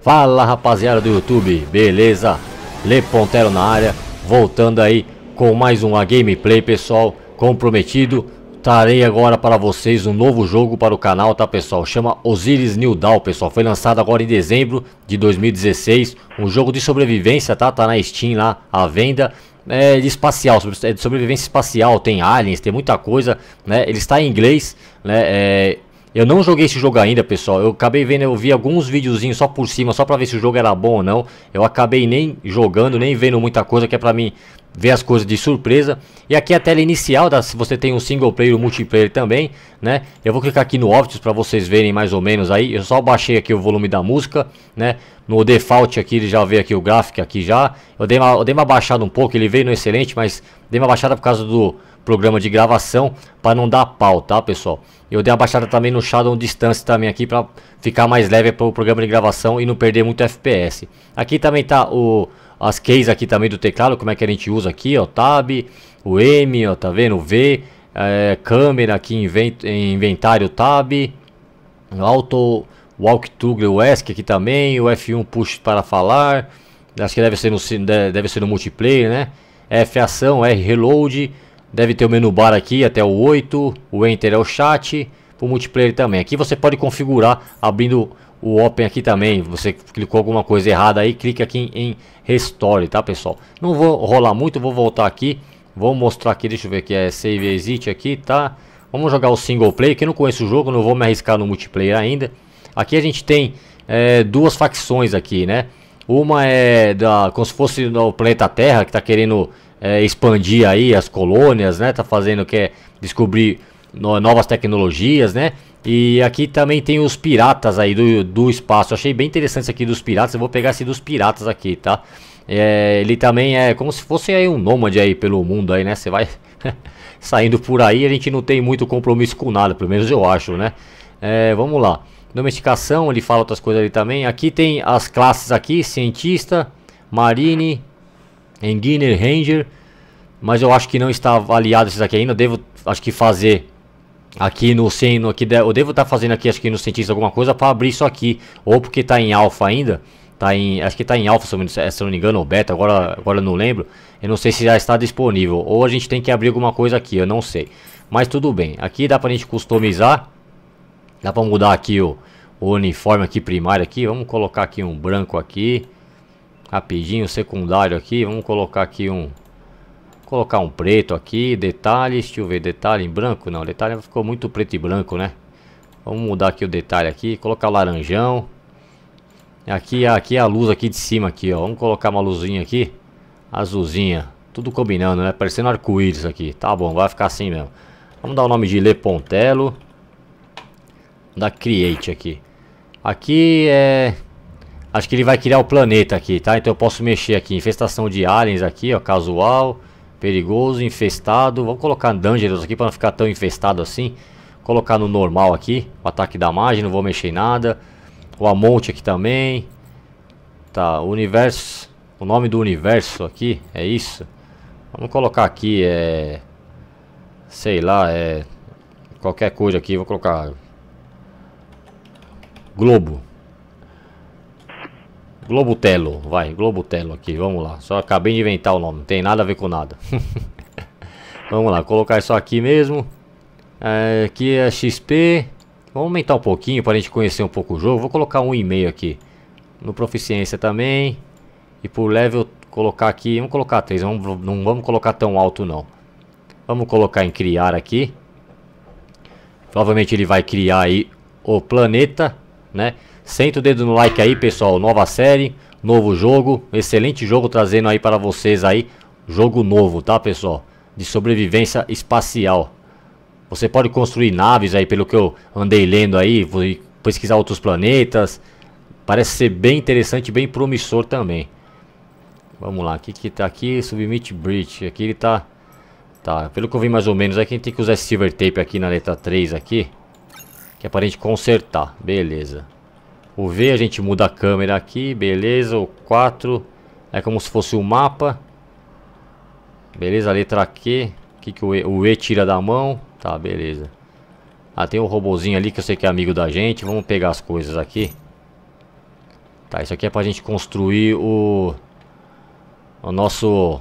Fala rapaziada do YouTube, beleza? Le Pontero na área, voltando aí com mais uma gameplay pessoal, comprometido Trarei agora para vocês um novo jogo para o canal, tá pessoal? Chama Osiris New Dawn, pessoal. Foi lançado agora em dezembro de 2016. Um jogo de sobrevivência, tá? Tá na Steam lá, à venda. É de espacial, é de sobrevivência espacial. Tem aliens, tem muita coisa, né? Ele está em inglês, né? É, eu não joguei esse jogo ainda, pessoal. Eu acabei vendo, eu vi alguns videozinhos só por cima, só pra ver se o jogo era bom ou não. Eu acabei nem jogando, nem vendo muita coisa, que é pra mim ver as coisas de surpresa. E aqui é a tela inicial, da, tá? se você tem um single player ou multiplayer também, né? Eu vou clicar aqui no Options para vocês verem mais ou menos aí. Eu só baixei aqui o volume da música, né? No default aqui ele já vê aqui o gráfico aqui já. Eu dei, uma, eu dei uma baixada um pouco, ele veio no excelente, mas dei uma baixada por causa do programa de gravação para não dar pau, tá pessoal? Eu dei uma baixada também no Shadow Distance também aqui para ficar mais leve para o programa de gravação e não perder muito FPS. Aqui também tá o as keys aqui também do teclado, como é que a gente usa aqui, ó, Tab, o M, ó, tá vendo, o V, é, câmera aqui, em inventário Tab, Auto Walk Toggle, o ESC aqui também, o F1 Push para falar, acho que deve ser no, deve ser no multiplayer, né, F ação, R reload, deve ter o menu bar aqui até o 8, o Enter é o chat, o multiplayer também. Aqui você pode configurar abrindo o Open aqui também. Você clicou alguma coisa errada aí, clique aqui em, em Restore, tá pessoal? Não vou rolar muito, vou voltar aqui. Vou mostrar aqui, deixa eu ver aqui, é Save Exit aqui, tá? Vamos jogar o single player, que não conheço o jogo, não vou me arriscar no multiplayer ainda. Aqui a gente tem é, duas facções aqui, né? Uma é da, como se fosse o planeta Terra, que está querendo é, expandir aí as colônias, né? Tá fazendo que é descobrir no, novas tecnologias, né? E aqui também tem os piratas aí do, do espaço. Eu achei bem interessante esse aqui dos piratas. Eu vou pegar esse dos piratas aqui, tá? É, ele também é como se fosse aí um nômade aí pelo mundo aí, né? Você vai saindo por aí, a gente não tem muito compromisso com nada, pelo menos eu acho, né? É, vamos lá. Domesticação, ele fala outras coisas ali também. Aqui tem as classes aqui, cientista, marine, engineer, ranger. Mas eu acho que não está avaliado esses aqui ainda. devo, acho que fazer aqui no seno aqui eu devo estar tá fazendo aqui acho que no cientista alguma coisa para abrir isso aqui ou porque está em alfa ainda tá em acho que está em alfa se eu não me engano ou beta agora agora eu não lembro eu não sei se já está disponível ou a gente tem que abrir alguma coisa aqui eu não sei mas tudo bem aqui dá para a gente customizar dá para mudar aqui o, o, uniforme aqui primário aqui vamos colocar aqui um branco aqui rapidinho secundário aqui vamos colocar aqui um Colocar um preto aqui, detalhes, deixa eu ver, detalhe em branco, não, detalhe ficou muito preto e branco, né? Vamos mudar aqui o detalhe aqui, colocar laranjão. Aqui, aqui é a luz aqui de cima aqui, ó, vamos colocar uma luzinha aqui, azulzinha, tudo combinando, né? Parecendo arco-íris aqui, tá bom, vai ficar assim mesmo. Vamos dar o nome de Lepontello. Da Create aqui. Aqui é... Acho que ele vai criar o planeta aqui, tá? Então eu posso mexer aqui. Infestação de aliens aqui, ó. Casual. Perigoso, infestado. Vamos colocar Dangerous aqui para não ficar tão infestado assim. Colocar no normal aqui. O ataque da margem, não vou mexer em nada. O Amonte aqui também. Tá, o universo. O nome do universo aqui, é isso. Vamos colocar aqui, é... Sei lá, é... Qualquer coisa aqui, vou colocar... Globo. Globutelo, vai, Globutelo aqui, vamos lá. Só acabei de inventar o nome, não tem nada a ver com nada. vamos lá, colocar isso aqui mesmo. É, aqui é XP. Vamos aumentar um pouquinho para a gente conhecer um pouco o jogo. Vou colocar um e-mail aqui. No proficiência também. E por level colocar aqui, vamos colocar 3, vamos, não vamos colocar tão alto não. Vamos colocar em criar aqui. Provavelmente ele vai criar aí o planeta, né? Senta o dedo no like aí, pessoal. Nova série, novo jogo. Excelente jogo trazendo aí para vocês aí. Jogo novo, tá, pessoal? De sobrevivência espacial. Você pode construir naves aí, pelo que eu andei lendo aí. Vou pesquisar outros planetas. Parece ser bem interessante, bem promissor também. Vamos lá, o que que tá aqui? Submit Bridge. Aqui ele tá... Tá, pelo que eu vi mais ou menos, aqui é a gente tem que usar silver tape aqui na letra 3 aqui. Que é pra gente consertar. Beleza o V, a gente muda a câmera aqui, beleza, o 4 é como se fosse o um mapa, beleza, a letra Q, que, que o, e, o E tira da mão, tá, beleza. Ah, tem um robozinho ali que eu sei que é amigo da gente, vamos pegar as coisas aqui. Tá, isso aqui é pra gente construir o, o nosso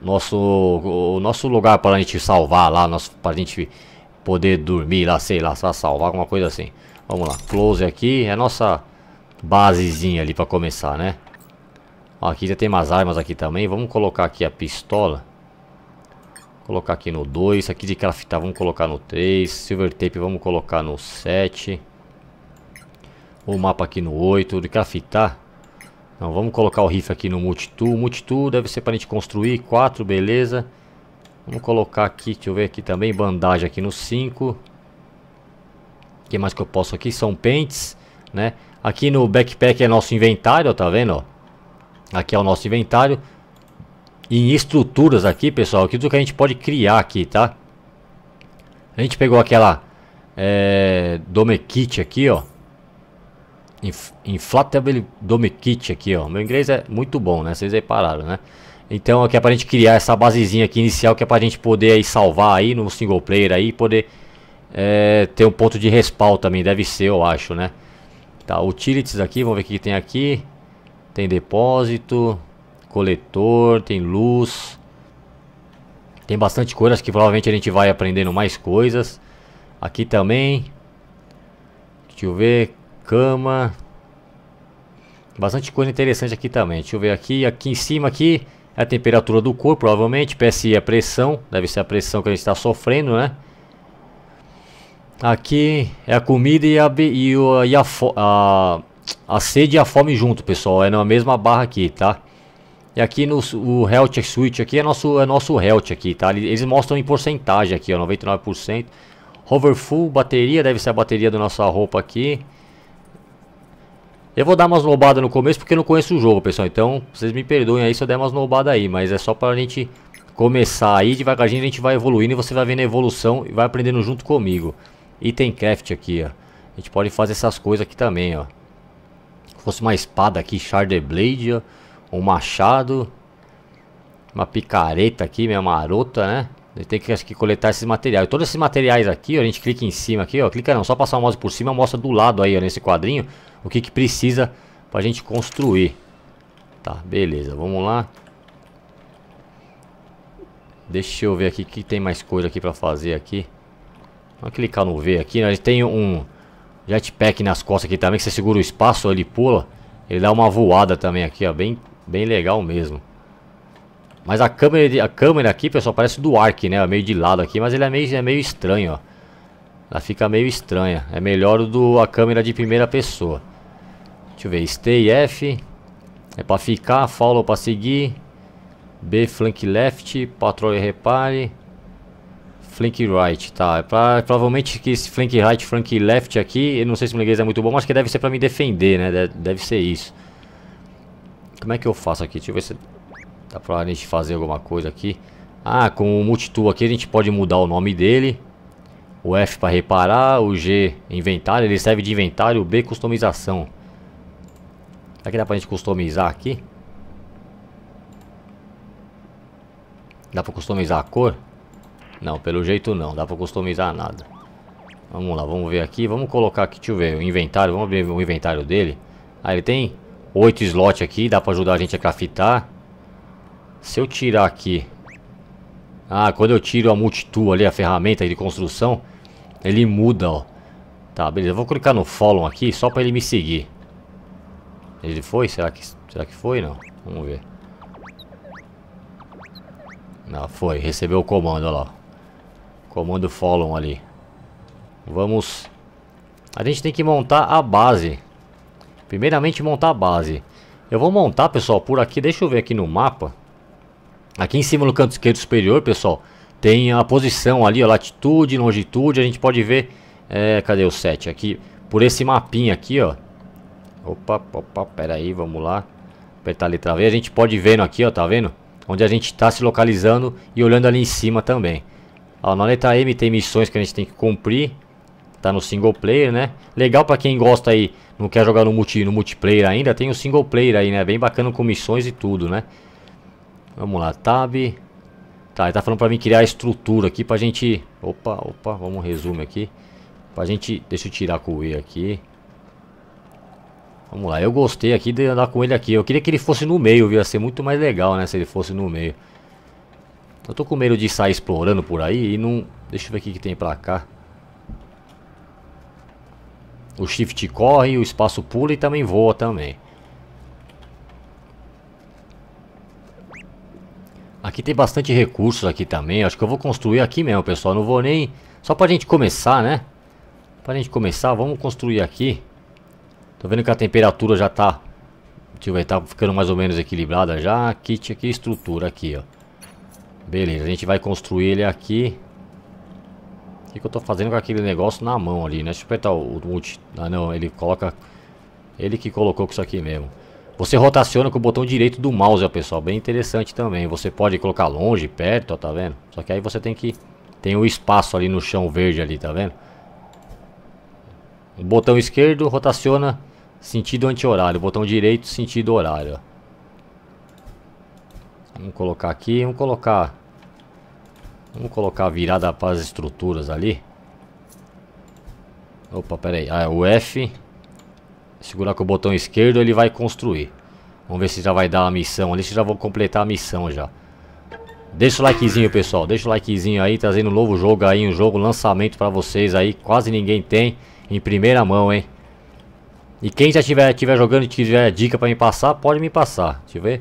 nosso o nosso lugar para a gente salvar lá, nosso para a gente poder dormir lá, sei lá, só salvar, alguma coisa assim. Vamos lá, close aqui, é a nossa basezinha ali para começar, né? Ó, aqui já tem umas armas aqui também, vamos colocar aqui a pistola. Colocar aqui no 2, aqui de craftar tá, vamos colocar no 3, silver tape vamos colocar no 7. O mapa aqui no 8, de craftar. Tá? Não, vamos colocar o rifle aqui no multitool, multitool deve ser para a gente construir, 4, beleza. Beleza. Vamos colocar aqui, deixa eu ver aqui também, bandagem aqui no 5. O que mais que eu posso aqui? São pentes, né? Aqui no backpack é nosso inventário, ó, tá vendo? Ó? Aqui é o nosso inventário. E em estruturas aqui, pessoal, aqui tudo que a gente pode criar aqui, tá? A gente pegou aquela é, Dome Kit aqui, ó. Inflatable Dome Kit aqui, ó. Meu inglês é muito bom, né? Vocês repararam, né? Então aqui é pra gente criar essa basezinha aqui inicial que é pra gente poder aí salvar aí no single player aí poder é, ter um ponto de respaldo também, deve ser eu acho, né? Tá, utilities aqui, vamos ver o que tem aqui. Tem depósito, coletor, tem luz. Tem bastante coisas que provavelmente a gente vai aprendendo mais coisas. Aqui também. Deixa eu ver, cama. Bastante coisa interessante aqui também. Deixa eu ver aqui, aqui em cima aqui a temperatura do corpo, provavelmente. PSI é a pressão, deve ser a pressão que a gente está sofrendo, né? Aqui é a comida e a, e a, e a, a, a sede e a fome junto, pessoal. É na mesma barra aqui, tá? E aqui no o health switch aqui é nosso, é nosso health aqui, tá? Eles mostram em porcentagem aqui, ó, 99%. Hoverful, bateria, deve ser a bateria da nossa roupa aqui. Eu vou dar umas nobadas no começo porque eu não conheço o jogo, pessoal. Então, vocês me perdoem aí se eu der umas nobadas aí. Mas é só pra gente começar aí. Devagarzinho a gente vai evoluindo e você vai vendo a evolução e vai aprendendo junto comigo. Item craft aqui, ó. A gente pode fazer essas coisas aqui também, ó. Se fosse uma espada aqui, Sharder Blade, ó. Um machado. Uma picareta aqui, minha marota, né? A gente tem que, que coletar esses materiais. Todos esses materiais aqui, ó, a gente clica em cima aqui, ó. Clica não, só passar o mouse por cima, mostra do lado aí, ó, nesse quadrinho o que, que precisa para a gente construir. Tá, beleza, vamos lá. Deixa eu ver aqui que tem mais coisa aqui para fazer aqui. Vamos clicar no V aqui. Né? A gente tem um jetpack nas costas aqui também, que você segura o espaço, ele pula. Ele dá uma voada também aqui, ó, bem, bem legal mesmo. Mas a câmera, a câmera aqui, pessoal, parece do Ark, né? Meio de lado aqui, mas ele é meio, é meio estranho, ó. Ela fica meio estranha. É melhor do a câmera de primeira pessoa. Deixa eu ver, stay F. É pra ficar, follow pra seguir. B, flank left, patrol e repare. Flank right, tá. É pra, é provavelmente que esse flank right, flank left aqui, eu não sei se o inglês é muito bom, mas que deve ser pra me defender, né? Deve, ser isso. Como é que eu faço aqui? Deixa eu ver se dá pra gente fazer alguma coisa aqui. Ah, com o multitool aqui a gente pode mudar o nome dele. O F para reparar, o G inventário, ele serve de inventário, o B customização. Será que dá pra gente customizar aqui? Dá pra customizar a cor? Não, pelo jeito não. Dá pra customizar nada. Vamos lá, vamos ver aqui. Vamos colocar aqui, deixa eu ver, o inventário. Vamos abrir o inventário dele. Ah, ele tem 8 slots aqui. Dá pra ajudar a gente a craftar. Se eu tirar aqui... Ah, quando eu tiro a multitool ali, a ferramenta de construção, ele muda, ó. Tá, beleza. Eu vou clicar no follow aqui só pra ele me seguir. Ele foi? Será que, será que foi? Não. Vamos ver. Não, foi. Recebeu o comando, olha lá. Comando Follow ali. Vamos... A gente tem que montar a base. Primeiramente montar a base. Eu vou montar, pessoal, por aqui. Deixa eu ver aqui no mapa. Aqui em cima no canto esquerdo superior, pessoal, tem a posição ali, ó, latitude, longitude. A gente pode ver... É, cadê o 7? Aqui, por esse mapinha aqui, ó. Opa, opa, pera aí, vamos lá. Apertar a letra V. A gente pode ver aqui, ó, tá vendo? Onde a gente está se localizando e olhando ali em cima também. Ó, na letra M tem missões que a gente tem que cumprir. Tá no single player, né? Legal pra quem gosta aí, não quer jogar no, multi, no multiplayer ainda, tem o single player aí, né? Bem bacana com missões e tudo, né? Vamos lá, tab. Tá, ele tá falando pra mim criar a estrutura aqui pra gente... Opa, opa, vamos um resumo aqui. Pra gente... Deixa eu tirar com o E aqui. Vamos lá, eu gostei aqui de andar com ele aqui. Eu queria que ele fosse no meio, viu? Ia ser muito mais legal, né? Se ele fosse no meio. Eu tô com medo de sair explorando por aí e não... Deixa eu ver o que tem pra cá. O shift corre, o espaço pula e também voa também. Aqui tem bastante recursos aqui também. Acho que eu vou construir aqui mesmo, pessoal. Não vou nem... Só pra gente começar, né? Pra gente começar, vamos construir aqui. Tô vendo que a temperatura já tá... Deixa eu ver, tá ficando mais ou menos equilibrada já. Kit aqui, estrutura aqui, ó. Beleza, a gente vai construir ele aqui. O que, que eu tô fazendo com aquele negócio na mão ali, né? Deixa eu apertar o, multi... Ah, não, ele coloca... Ele que colocou com isso aqui mesmo. Você rotaciona com o botão direito do mouse, ó, pessoal. Bem interessante também. Você pode colocar longe, perto, ó, tá vendo? Só que aí você tem que... Tem um espaço ali no chão verde ali, tá vendo? O botão esquerdo rotaciona Sentido anti-horário. Botão direito, sentido horário. Vamos colocar aqui. Vamos colocar... Vamos colocar virada para as estruturas ali. Opa, pera aí. Ah, é o F. Segurar com o botão esquerdo, ele vai construir. Vamos ver se já vai dar a missão ali. Se já vou completar a missão já. Deixa o likezinho, pessoal. Deixa o likezinho aí, trazendo um novo jogo aí, um jogo lançamento pra vocês aí. Quase ninguém tem, em primeira mão, hein. E quem já estiver tiver jogando e tiver dica para me passar, pode me passar. Deixa eu ver.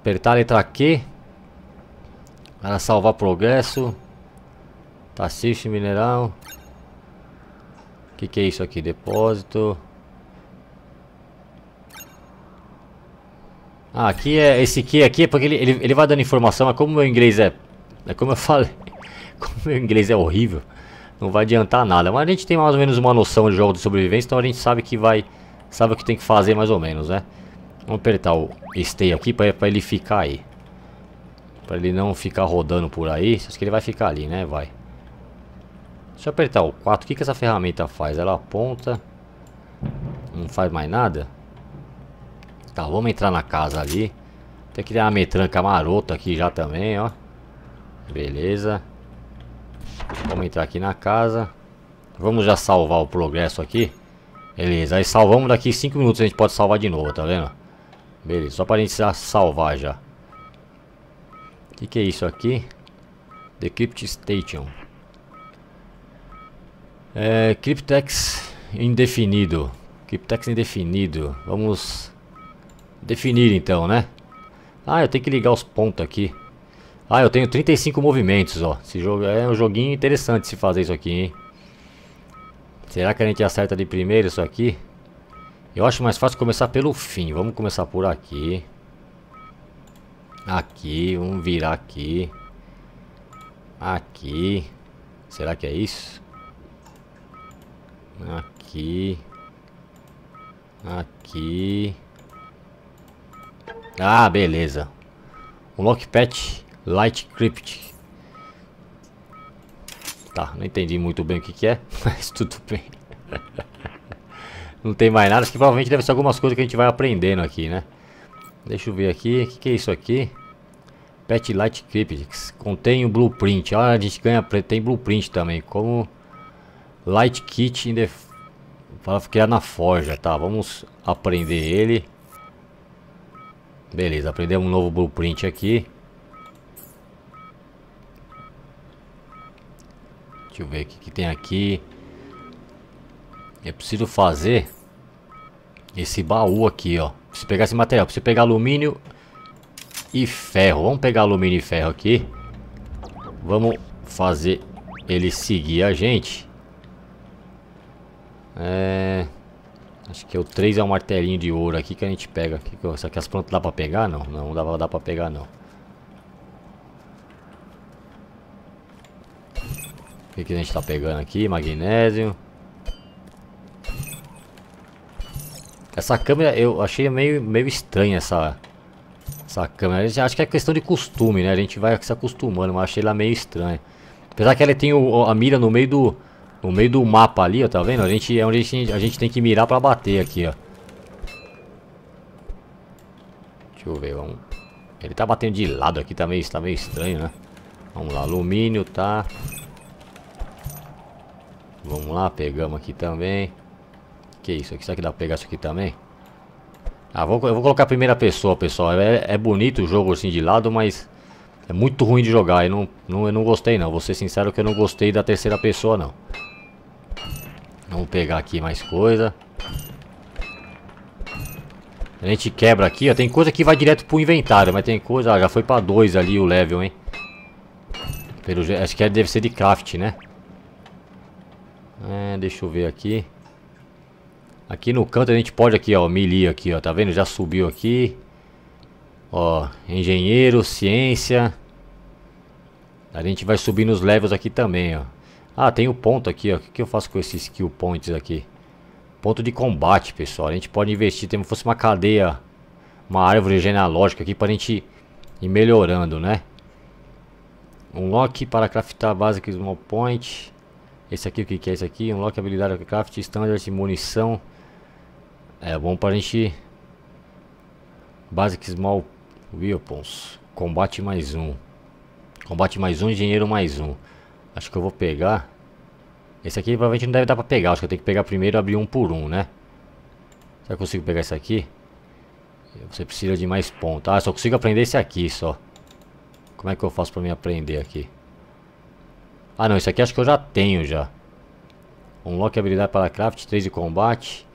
Apertar a letra Q. Para salvar progresso. Taxista mineral. O que, que é isso aqui? Depósito. Ah, aqui é esse Q aqui é porque ele, ele, ele vai dando informação, mas como meu inglês é, é como eu falei, como meu inglês é horrível. Não vai adiantar nada. Mas a gente tem mais ou menos uma noção de jogo de sobrevivência, então a gente sabe que vai... Sabe o que tem que fazer mais ou menos, né? Vamos apertar o stay aqui para ele ficar aí. Para ele não ficar rodando por aí. Acho que ele vai ficar ali, né? Vai. Deixa eu apertar o 4. O que, que essa ferramenta faz? Ela aponta. Não faz mais nada. Tá, vamos entrar na casa ali. Tem que dar uma metranca marota aqui já também, ó. Beleza. Vamos entrar aqui na casa. Vamos já salvar o progresso aqui. Beleza, aí salvamos daqui 5 minutos a gente pode salvar de novo, tá vendo? Beleza, só pra gente salvar já. O que, que é isso aqui? Decrypt Station. É, Cryptex indefinido. Cryptex indefinido. Vamos definir então, né? Ah, eu tenho que ligar os pontos aqui. Ah, eu tenho 35 movimentos, ó. Esse jogo é um joguinho interessante se fazer isso aqui, hein? Será que a gente acerta de primeiro isso aqui? Eu acho mais fácil começar pelo fim. Vamos começar por aqui. Aqui, vamos virar aqui. Aqui. Será que é isso? Aqui. Aqui. Ah, beleza. Um lockpad Light Crypt. Tá, não entendi muito bem o que, que é, mas tudo bem. não tem mais nada, acho que provavelmente deve ser algumas coisas que a gente vai aprendendo aqui, né? Deixa eu ver aqui, o que, que é isso aqui? Pet Light Cryptics, contém o um blueprint, olha, ah, a gente ganha, tem blueprint também, como Light Kit in the... Fala criar na forja, tá, vamos aprender ele. Beleza, aprender um novo blueprint aqui. Deixa eu ver o que, que tem aqui. É preciso fazer esse baú aqui, ó. Preciso pegar esse material. Preciso pegar alumínio e ferro. Vamos pegar alumínio e ferro aqui. Vamos fazer ele seguir a gente. É... Acho que o 3 é o um martelinho de ouro aqui que a gente pega. Será que as plantas dá pra pegar? Não, não dá, dá pra pegar não. O que, que a gente tá pegando aqui? Magnésio. Essa câmera eu achei meio, meio estranha essa, essa câmera. Acho que é questão de costume, né? A gente vai se acostumando, mas achei ela meio estranha. Apesar que ela tem o, a mira no meio do no meio do mapa ali, ó, tá vendo? A gente é onde a gente, a gente tem que mirar pra bater aqui, ó. Deixa eu ver, vamos... Ele tá batendo de lado aqui, tá meio, tá meio estranho, né? Vamos lá, alumínio, tá... Vamos lá, pegamos aqui também. Que isso aqui? Será que dá pra pegar isso aqui também? Ah, vou, eu vou colocar a primeira pessoa, pessoal. É, é, bonito o jogo assim de lado, mas é muito ruim de jogar. Eu não, não, eu não gostei não. Vou ser sincero que eu não gostei da terceira pessoa não. Vamos pegar aqui mais coisa. A gente quebra aqui, ó. Tem coisa que vai direto pro inventário, mas tem coisa... Ah, já foi pra dois ali o level, hein? Pelo, acho que é, deve ser de craft, né? É, deixa eu ver aqui. Aqui no canto a gente pode aqui, ó, melee aqui, ó, tá vendo? Já subiu aqui. Ó, engenheiro, ciência. A gente vai subir nos levels aqui também, ó. Ah, tem o ponto aqui, ó. O que, que eu faço com esses skill points aqui? Ponto de combate, pessoal. A gente pode investir, como se fosse uma cadeia, uma árvore genealógica aqui pra gente ir melhorando, né? Um lock para craftar base aqui do point. Esse aqui, o que, que é esse aqui? Unlock habilidade craft, standard munição. É bom para a gente... Basic Small Weapons. Combate mais um. Combate mais um, engenheiro mais um. Acho que eu vou pegar... Esse aqui provavelmente não deve dar para pegar. Acho que eu tenho que pegar primeiro e abrir um por um, né? Será que eu consigo pegar esse aqui? Você precisa de mais pontos. Ah, só consigo aprender esse aqui, só. Como é que eu faço para me aprender aqui? Ah não, isso aqui acho que eu já tenho já. Unlock habilidade para craft, 3 de combate.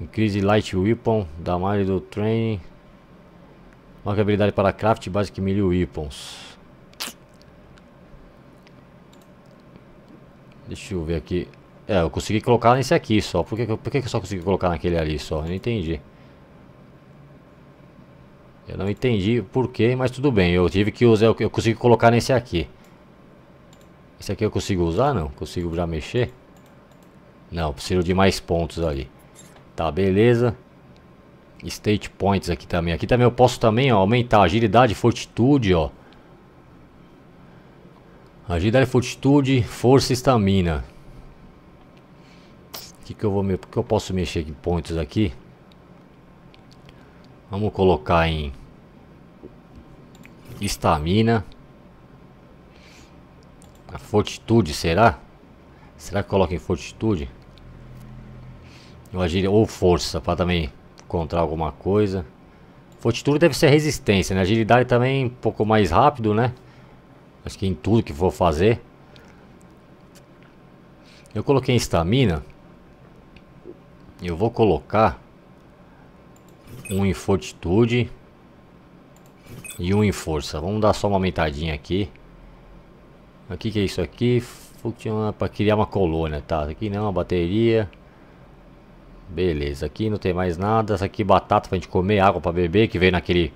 Increase light weapon, damage do training. Unlock habilidade para craft, basic melee weapons. Deixa eu ver aqui. É, eu consegui colocar nesse aqui só. Por que, por que eu só consegui colocar naquele ali só? Eu não entendi. Eu não entendi porquê, mas tudo bem. Eu tive que usar, eu consegui colocar nesse aqui. Esse aqui eu consigo usar? Não. Consigo já mexer? Não, preciso de mais pontos ali. Tá, beleza. State points aqui também. Aqui também eu posso também ó, aumentar agilidade, fortitude, ó. Agilidade, fortitude, força e estamina. O que, que eu vou me... que eu posso mexer em pontos aqui? Vamos colocar em estamina. A fortitude, será? Será que coloca em fortitude? Eu ou força, para também encontrar alguma coisa. Fortitude deve ser resistência, né? Agilidade também um pouco mais rápido, né? Acho que em tudo que for fazer. Eu coloquei em estamina. Eu vou colocar um em fortitude e um em força. Vamos dar só uma aumentadinha aqui. O que, é isso aqui? Funciona para criar uma colônia, tá? Aqui não, uma bateria. Beleza, aqui não tem mais nada. Essa aqui batata pra gente comer, água pra beber, que veio naquele,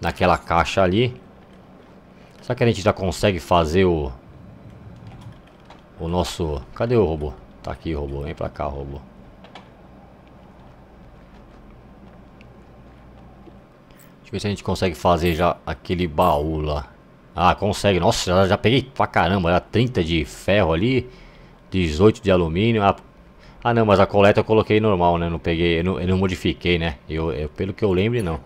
naquela caixa ali. Será que a gente já consegue fazer o... O nosso... Cadê o robô? Tá aqui o robô, vem pra cá robô. Deixa eu ver se a gente consegue fazer já aquele baú lá. Ah, consegue. Nossa, já, já peguei pra caramba. Era 30 de ferro ali. 18 de alumínio. Ah, ah, não, mas a coleta eu coloquei normal, né? Não peguei, eu não, eu não modifiquei, né? Eu, eu, pelo que eu lembro, não.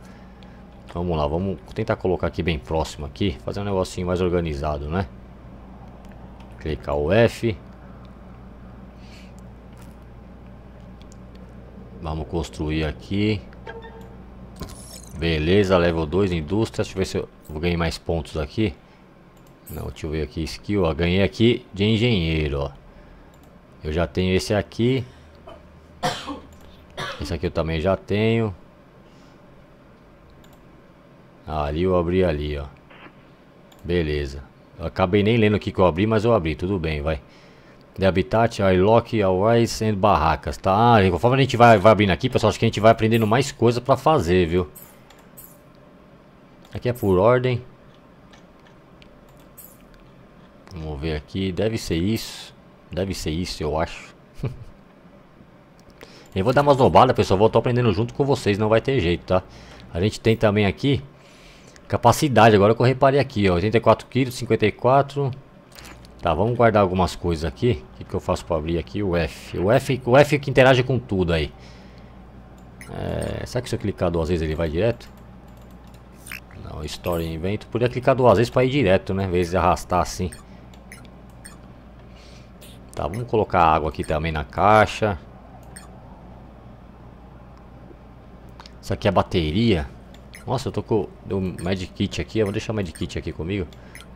Vamos lá, vamos tentar colocar aqui bem próximo aqui. Fazer um negocinho mais organizado, né? Clicar o F. Vamos construir aqui. Beleza, level 2, indústria. Deixa eu ver se eu... Eu ganhei mais pontos aqui. Não, deixa eu ver aqui, skill, ó. Ganhei aqui de engenheiro, ó. Eu já tenho esse aqui. Esse aqui eu também já tenho. Ah, ali eu abri ali, ó. Beleza. Eu acabei nem lendo o que, eu abri, mas eu abri. Tudo bem, vai. The Habitat, Airlock, Arise and Barracas, tá? Ah, conforme a gente vai, vai abrindo aqui, pessoal, acho que a gente vai aprendendo mais coisa pra fazer, viu? Aqui é por ordem. Vamos ver aqui. Deve ser isso. Deve ser isso, eu acho. eu vou dar umas nobadas, pessoal. Vou estar aprendendo junto com vocês. Não vai ter jeito, tá? A gente tem também aqui capacidade. Agora que eu reparei aqui, ó. 84 kg, 54. Tá, vamos guardar algumas coisas aqui. O que, que eu faço para abrir aqui? O F. O F, o F que interage com tudo aí. É, será que se eu clicar duas vezes ele vai direto? Story Invento. Podia clicar duas vezes para ir direto, né? Em vez de arrastar assim. Tá, vamos colocar água aqui também na caixa. Isso aqui é bateria. Nossa, eu tô com o Medkit aqui. Eu vou deixar o Medkit aqui comigo.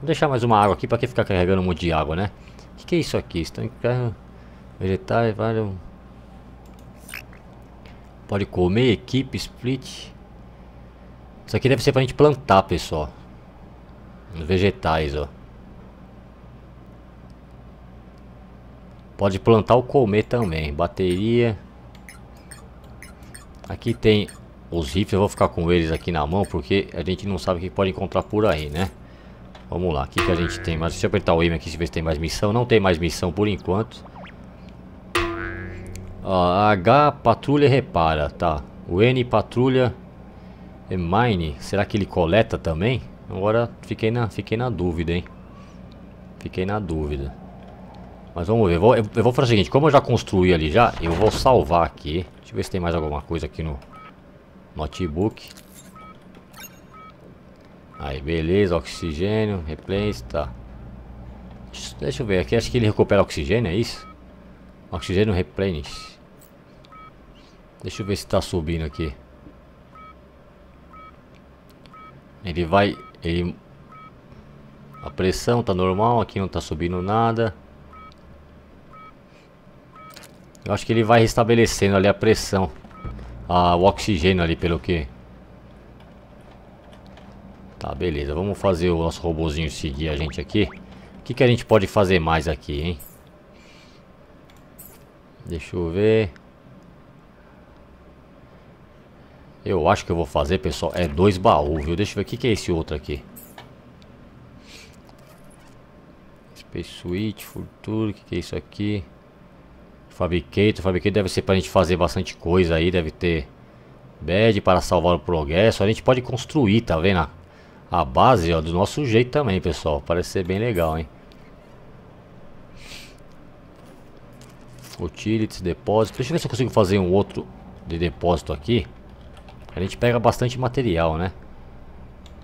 Vou deixar mais uma água aqui para que ficar carregando um monte de água, né? O que, que, é isso aqui? Estão tá vegetais, vários... Pode comer, equipe, split... Isso aqui deve ser pra gente plantar, pessoal. Vegetais, ó. Pode plantar ou comer também. Bateria. Aqui tem os rifles. Eu vou ficar com eles aqui na mão, porque a gente não sabe o que pode encontrar por aí, né? Vamos lá, o que, a gente tem mais? Deixa eu apertar o M aqui, ver se tem mais missão. Não tem mais missão por enquanto. H, patrulha repara, tá. O N, patrulha mine, será que ele coleta também? Agora fiquei na, fiquei na dúvida, hein? Fiquei na dúvida. Mas vamos ver, eu vou, eu vou fazer o seguinte, como eu já construí ali já, eu vou salvar aqui. Deixa eu ver se tem mais alguma coisa aqui no notebook. Aí, beleza, oxigênio, replace, tá. Deixa eu ver aqui, acho que ele recupera oxigênio, é isso? Oxigênio replenish. Deixa eu ver se tá subindo aqui. Ele vai... Ele... A pressão tá normal, aqui não tá subindo nada. Eu acho que ele vai restabelecendo ali a pressão. a o oxigênio ali, pelo que... Tá, beleza. Vamos fazer o nosso robozinho seguir a gente aqui. O que, que a gente pode fazer mais aqui, hein? Deixa eu ver... Eu acho que eu vou fazer, pessoal, é dois baús, viu? Deixa eu ver o que, que é esse outro aqui. Space Suite, Futuro, o que, que é isso aqui? Fabricator, Fabricator deve ser pra gente fazer bastante coisa aí, deve ter bed para salvar o progresso. A gente pode construir, tá vendo? A base, ó, do nosso jeito também, pessoal. Parece ser bem legal, hein? Utilities, depósito. Deixa eu ver se eu consigo fazer um outro de depósito aqui. A gente pega bastante material, né?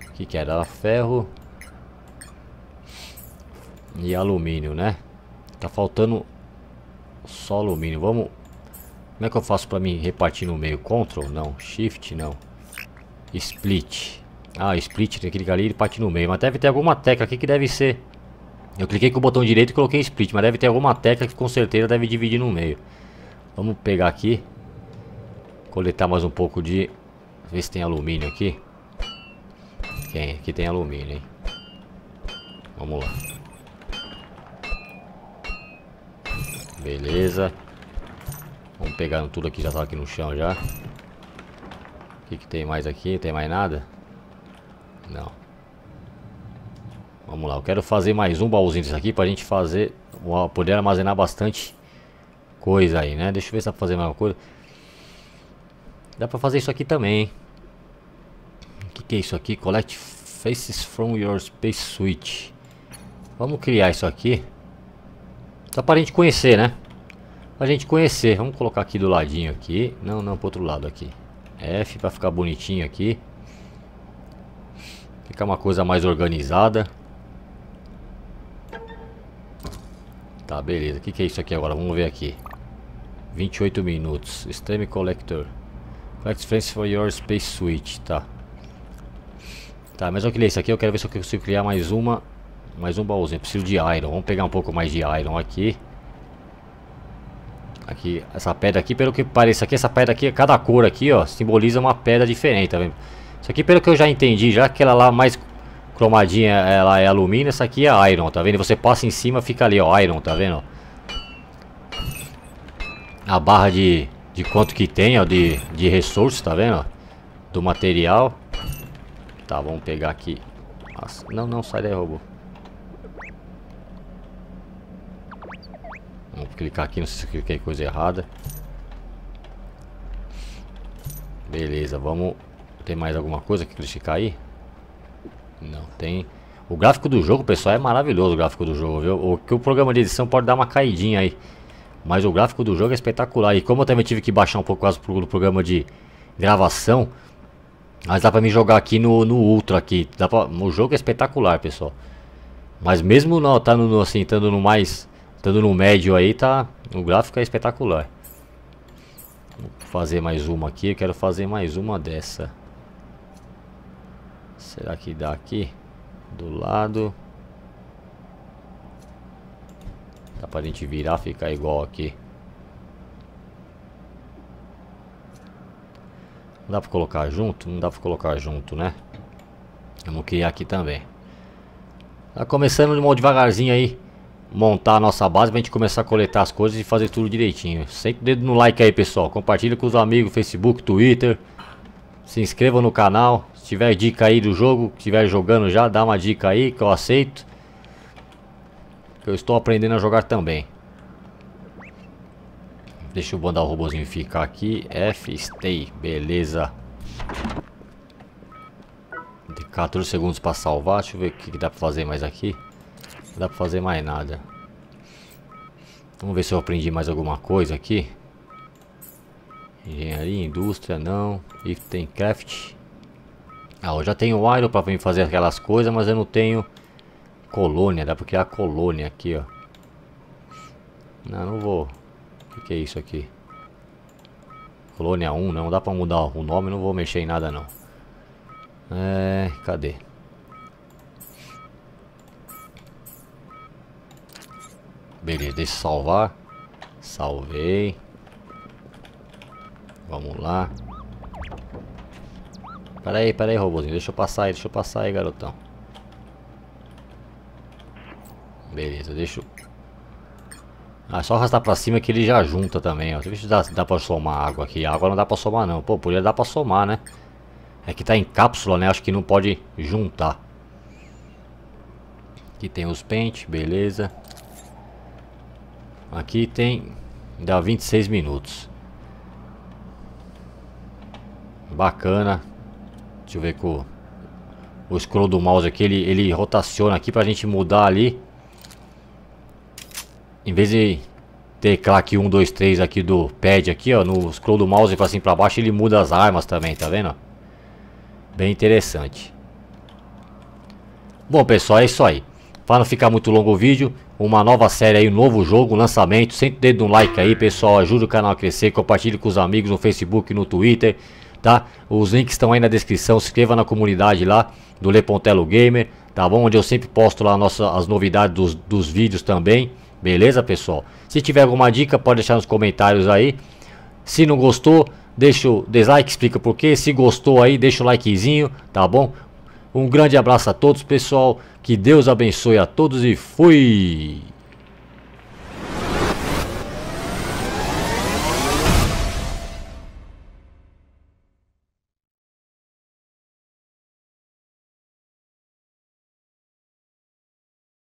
O que que era? É? Ferro e alumínio, né? Tá faltando só alumínio. Vamos... Como é que eu faço pra me repartir no meio? Ctrl? Não. Shift? Não. Split. Ah, split, tem que clicar ali e parte no meio. Mas deve ter alguma tecla aqui que deve ser... Eu cliquei com o botão direito e coloquei split, mas deve ter alguma tecla que com certeza deve dividir no meio. Vamos pegar aqui. Coletar mais um pouco de Ver se tem alumínio aqui. Tem, aqui tem alumínio, hein? Vamos lá. Beleza. Vamos pegar tudo aqui, já tá aqui no chão já. O que, que tem mais aqui? Tem mais nada? Não. Vamos lá, eu quero fazer mais um baúzinho disso aqui pra gente fazer, poder armazenar bastante coisa aí, né? Deixa eu ver se dá pra fazer mais alguma coisa. Dá pra fazer isso aqui também, hein? que é isso aqui? Collect faces from your space suit Vamos criar isso aqui. Só para a gente conhecer, né? Para a gente conhecer. Vamos colocar aqui do ladinho aqui. Não, não, para outro lado aqui. F para ficar bonitinho aqui. Ficar uma coisa mais organizada. Tá, beleza. O que, que é isso aqui agora? Vamos ver aqui. 28 minutos. extreme Collector. Collect faces for Your Space Switch. Tá. Tá, mas eu criei isso aqui, eu quero ver se eu consigo criar mais uma, mais um baúzinho. Preciso de iron, vamos pegar um pouco mais de iron aqui. Aqui, essa pedra aqui, pelo que parece aqui, essa pedra aqui, cada cor aqui, ó, simboliza uma pedra diferente, tá vendo? Isso aqui, pelo que eu já entendi, já aquela lá mais cromadinha, ela é alumínio, essa aqui é iron, tá vendo? Você passa em cima, fica ali, ó, iron, tá vendo? A barra de, de quanto que tem, ó, de, de ressources, tá vendo? Do material. Tá, vamos pegar aqui. Nossa, não, não, sai daí, robô. Vamos clicar aqui, não sei se cliquei coisa errada. Beleza, vamos... Tem mais alguma coisa que clicar aí? Não, tem... O gráfico do jogo, pessoal, é maravilhoso o gráfico do jogo, viu? O que o programa de edição pode dar uma caidinha aí. Mas o gráfico do jogo é espetacular. E como eu também tive que baixar um pouco quase pro programa de gravação, mas dá pra me jogar aqui no, no Ultra aqui. Dá pra, o jogo é espetacular, pessoal. Mas mesmo não, tá no, assim, estando no mais. Estando no médio aí, tá. O gráfico é espetacular. Vou fazer mais uma aqui. Eu quero fazer mais uma dessa. Será que dá aqui? Do lado. Dá pra gente virar, ficar igual aqui. Não dá pra colocar junto? Não dá pra colocar junto, né? Vamos criar aqui também. Tá começando devagarzinho aí. Montar a nossa base pra gente começar a coletar as coisas e fazer tudo direitinho. Sempre o dedo no like aí, pessoal. Compartilha com os amigos, Facebook, Twitter. Se inscreva no canal. Se tiver dica aí do jogo, estiver jogando já, dá uma dica aí que eu aceito. Eu estou aprendendo a jogar também. Deixa eu mandar o robôzinho ficar aqui. F, stay. Beleza. De 14 segundos para salvar. Deixa eu ver o que, que dá para fazer mais aqui. Não dá para fazer mais nada. Vamos ver se eu aprendi mais alguma coisa aqui. Engenharia, indústria, não. tem craft. Ah, eu já tenho o iron para fazer aquelas coisas, mas eu não tenho colônia. Dá para criar colônia aqui, ó. Não, não vou que, que é isso aqui? Colônia 1, não dá pra mudar o nome, não vou mexer em nada não. É, cadê? Beleza, deixa eu salvar. Salvei. Vamos lá. Pera aí, pera aí, robôzinho. Deixa eu passar aí, deixa eu passar aí, garotão. Beleza, deixa eu ah, só arrastar pra cima que ele já junta também, ó. Deixa eu ver se dá, dá pra somar água aqui. Água não dá pra somar, não. Pô, podia dar pra somar, né? É que tá em cápsula, né? Acho que não pode juntar. Aqui tem os pentes, beleza. Aqui tem... Dá 26 minutos. Bacana. Deixa eu ver com... O scroll do mouse aqui, ele, ele rotaciona aqui pra gente mudar ali em vez de teclar aqui 1, 2, 3 aqui do pad aqui, ó, no scroll do mouse para assim para baixo, ele muda as armas também, tá vendo? Bem interessante. Bom, pessoal, é isso aí. Para não ficar muito longo o vídeo, uma nova série aí, um novo jogo, um lançamento. Senta o dedo no like aí, pessoal. Ajuda o canal a crescer. Compartilhe com os amigos no Facebook, no Twitter, tá? Os links estão aí na descrição. Se inscreva na comunidade lá do Lepontelo Gamer, tá bom? Onde eu sempre posto lá nossa, as novidades dos, dos vídeos também. Beleza, pessoal? Se tiver alguma dica, pode deixar nos comentários aí. Se não gostou, deixa o dislike, explica por quê. Se gostou aí, deixa o likezinho, tá bom? Um grande abraço a todos, pessoal. Que Deus abençoe a todos e fui!